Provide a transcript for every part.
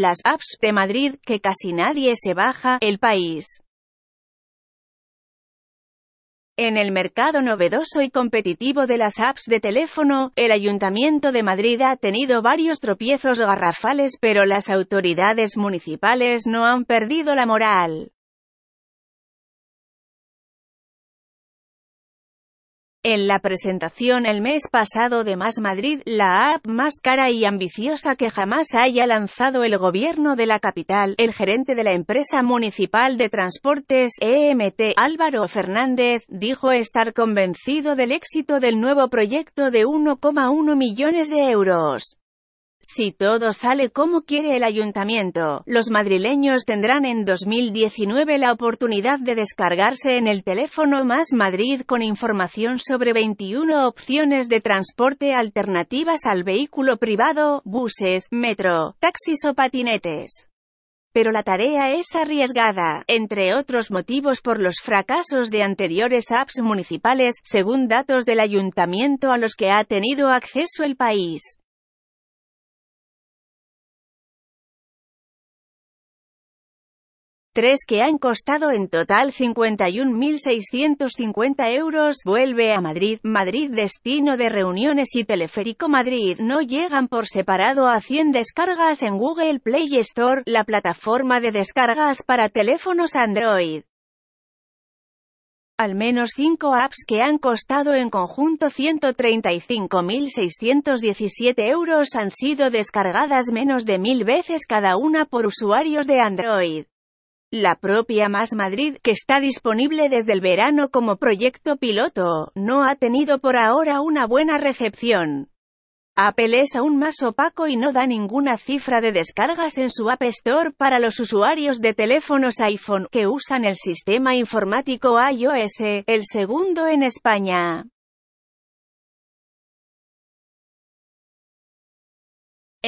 las apps de Madrid que casi nadie se baja, el país. En el mercado novedoso y competitivo de las apps de teléfono, el Ayuntamiento de Madrid ha tenido varios tropiezos garrafales pero las autoridades municipales no han perdido la moral. En la presentación el mes pasado de Más Madrid, la app más cara y ambiciosa que jamás haya lanzado el gobierno de la capital, el gerente de la empresa municipal de transportes EMT, Álvaro Fernández, dijo estar convencido del éxito del nuevo proyecto de 1,1 millones de euros. Si todo sale como quiere el ayuntamiento, los madrileños tendrán en 2019 la oportunidad de descargarse en el teléfono Más Madrid con información sobre 21 opciones de transporte alternativas al vehículo privado, buses, metro, taxis o patinetes pero la tarea es arriesgada, entre otros motivos por los fracasos de anteriores apps municipales, según datos del ayuntamiento a los que ha tenido acceso el país. Tres que han costado en total 51.650 euros, vuelve a Madrid, Madrid destino de reuniones y Teleférico Madrid no llegan por separado a 100 descargas en Google Play Store, la plataforma de descargas para teléfonos Android. Al menos 5 apps que han costado en conjunto 135.617 euros han sido descargadas menos de mil veces cada una por usuarios de Android. La propia Más Madrid, que está disponible desde el verano como proyecto piloto, no ha tenido por ahora una buena recepción. Apple es aún más opaco y no da ninguna cifra de descargas en su App Store para los usuarios de teléfonos iPhone que usan el sistema informático iOS, el segundo en España.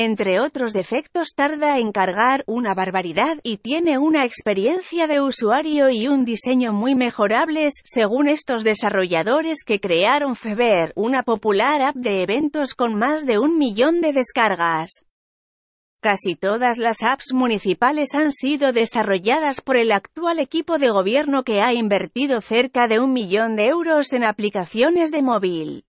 Entre otros defectos tarda en cargar una barbaridad y tiene una experiencia de usuario y un diseño muy mejorables, según estos desarrolladores que crearon Fever, una popular app de eventos con más de un millón de descargas. Casi todas las apps municipales han sido desarrolladas por el actual equipo de gobierno que ha invertido cerca de un millón de euros en aplicaciones de móvil.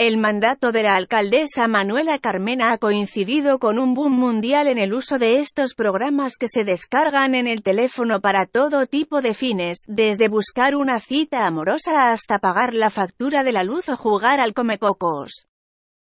El mandato de la alcaldesa Manuela Carmena ha coincidido con un boom mundial en el uso de estos programas que se descargan en el teléfono para todo tipo de fines, desde buscar una cita amorosa hasta pagar la factura de la luz o jugar al comecocos.